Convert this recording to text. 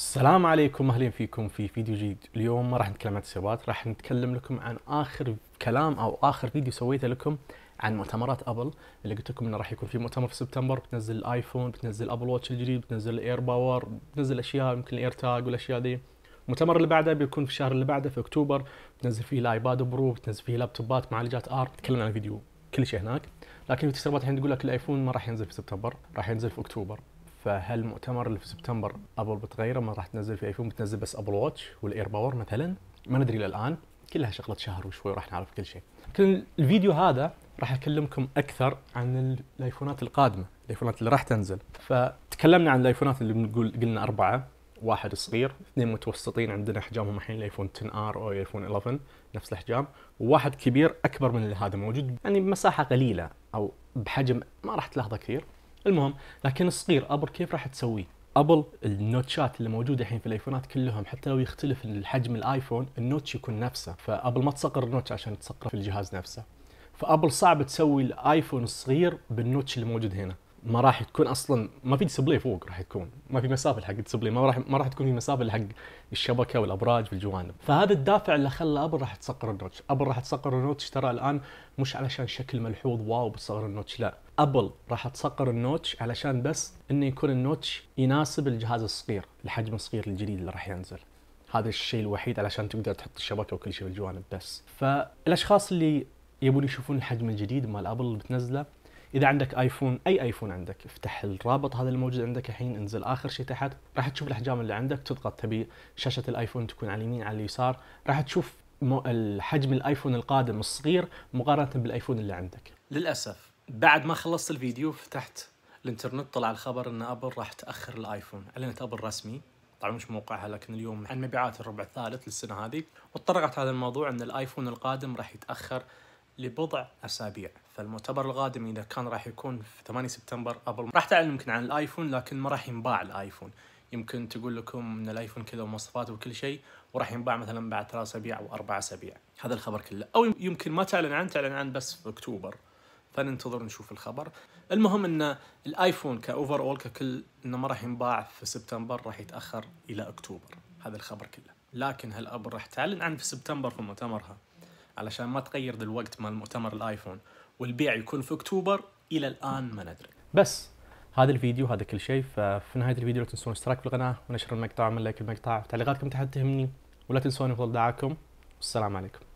السلام عليكم اهلا فيكم في فيديو جديد اليوم ما راح نتكلم عن التسريبات راح نتكلم لكم عن اخر كلام او اخر فيديو سويته لكم عن مؤتمرات ابل اللي قلت لكم انه راح يكون في مؤتمر في سبتمبر بتنزل الايفون بتنزل ابل واتش الجديد بتنزل الاير باور بتنزل اشياء يمكن الاير تاج والاشياء دي المؤتمر اللي بعده بيكون في الشهر اللي بعده في اكتوبر بتنزل فيه الايباد برو بتنزل فيه لابتوبات معالجات ار تكلمنا عن الفيديو كل شيء هناك لكن في تسريبات الحين تقول لك الايفون ما راح ينزل في سبتمبر راح ينزل في اكتوبر فهل المؤتمر اللي في سبتمبر ابل بتغيره ما راح تنزل في ايفون بتنزل بس ابل واتش والاير باور مثلا ما ندري الان كلها شغله شهر وشوي راح نعرف كل شيء لكن الفيديو هذا راح اكلمكم اكثر عن الايفونات القادمه الايفونات اللي راح تنزل فتكلمنا عن الايفونات اللي بنقول قلنا اربعه واحد صغير اثنين متوسطين عندنا احجامهم الحين الايفون 10 ار او الايفون 11 نفس الاحجام وواحد كبير اكبر من اللي هذا موجود يعني بمساحه قليله او بحجم ما راح تلاحظه كثير المهم لكن الصغير ابل كيف راح تسويه ابل النوتشات اللي موجوده الحين في الايفونات كلهم حتى لو يختلف الحجم الايفون النوتش يكون نفسه فابل ما تصقر النوتش عشان تصقره في الجهاز نفسه فابل صعب تسوي الايفون الصغير بالنوتش اللي موجود هنا ما راح تكون اصلا ما في ديسبلاي فوق راح تكون ما في مسافه حق الديسبلاي ما راح ما راح تكون في مسافه حق الشبكه والابراج في الجوانب فهذا الدافع اللي خلى ابل راح تصقر النوتش ابل راح تصقر النوتش ترى الان مش علشان شكل ملحوظ واو بتصقر النوتش لا ابل راح تصقر النوتش علشان بس انه يكون النوتش يناسب الجهاز الصغير الحجم الصغير الجديد اللي راح ينزل هذا الشيء الوحيد علشان تقدر تحط الشبكه وكل شيء بالجوانب بس فالاشخاص اللي يبون يشوفون الحجم الجديد مال ابل اللي بتنزله اذا عندك ايفون اي ايفون عندك افتح الرابط هذا الموجود عندك الحين انزل اخر شيء تحت راح تشوف الاحجام اللي عندك تضغط تبي شاشه الايفون تكون على اليمين على اليسار راح تشوف حجم الايفون القادم الصغير مقارنه بالايفون اللي عندك للاسف بعد ما خلصت الفيديو فتحت الانترنت طلع الخبر ان ابل راح تاخر الايفون اعلنت ابل رسمي طبعا مش موقعها لكن اليوم عن مبيعات الربع الثالث للسنه هذه وتطرقت هذا الموضوع ان الايفون القادم راح يتاخر لبضع اسابيع فالمؤتمر القادم اذا كان راح يكون في 8 سبتمبر ابل راح تعلن يمكن عن الايفون لكن ما راح ينباع الايفون يمكن تقول لكم ان الايفون كذا ومواصفاته وكل شيء وراح ينباع مثلا بعد ثلاث اسابيع او اربع اسابيع هذا الخبر كله او يمكن ما تعلن عنه تعلن عنه بس في اكتوبر فننتظر نشوف الخبر المهم ان الايفون كاوفر اول ككل انه ما راح ينباع في سبتمبر راح يتاخر الى اكتوبر هذا الخبر كله لكن ابل راح تعلن عنه في سبتمبر في مؤتمرها علشان ما تغير الوقت مال مؤتمر الايفون والبيع يكون في اكتوبر الى الان ما ندري بس هذا الفيديو هذا كل شيء ففي نهايه الفيديو لا تنسون الاشتراك في القناه ونشر المقطع وعمل لايك المقطع تعليقاتكم تحت تهمني ولا تنسون افضل دعاكم والسلام عليكم